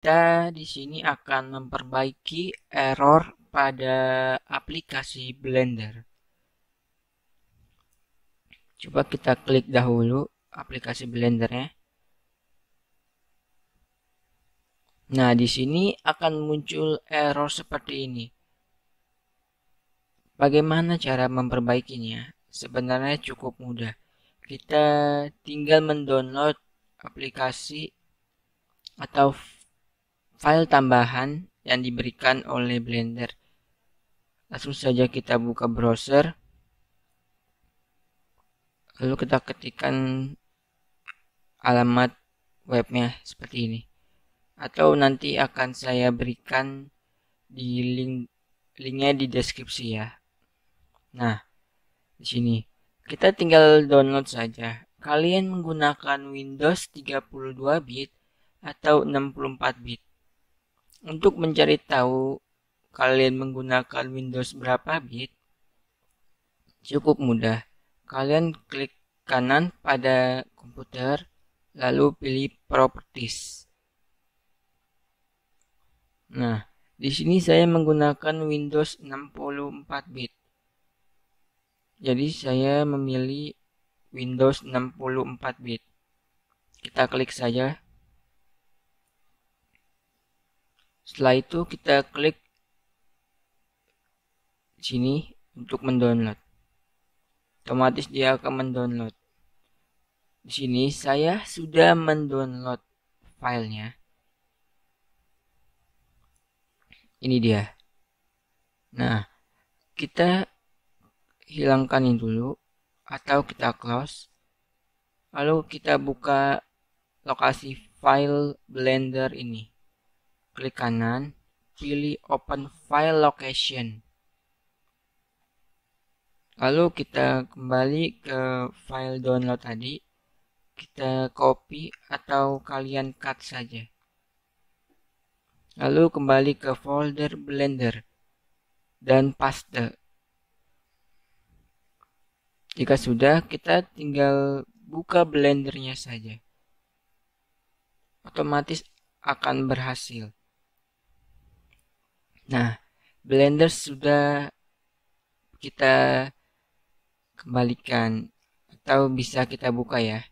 kita di sini akan memperbaiki error pada aplikasi Blender. Coba kita klik dahulu aplikasi Blendernya. Nah, di sini akan muncul error seperti ini. Bagaimana cara memperbaikinya? Sebenarnya cukup mudah. Kita tinggal mendownload aplikasi atau file tambahan yang diberikan oleh Blender. Langsung saja kita buka browser. Lalu kita ketikkan alamat webnya seperti ini. Atau nanti akan saya berikan di link linknya di deskripsi ya. Nah, di sini kita tinggal download saja. Kalian menggunakan Windows 32 bit atau 64 bit. Untuk mencari tahu kalian menggunakan Windows berapa bit, cukup mudah. Kalian klik kanan pada komputer, lalu pilih Properties. Nah, di sini saya menggunakan Windows 64 bit. Jadi saya memilih Windows 64 bit. Kita klik saja Setelah itu kita klik sini untuk mendownload. Otomatis dia akan mendownload. Di sini saya sudah mendownload filenya. Ini dia. Nah, kita hilangkan ini dulu atau kita close. Lalu kita buka lokasi file Blender ini klik kanan, pilih Open File Location. Lalu kita kembali ke file download tadi. Kita copy atau kalian cut saja. Lalu kembali ke folder Blender dan paste. Jika sudah, kita tinggal buka blendernya saja. Otomatis akan berhasil. Nah, Blender sudah kita kembalikan atau bisa kita buka ya.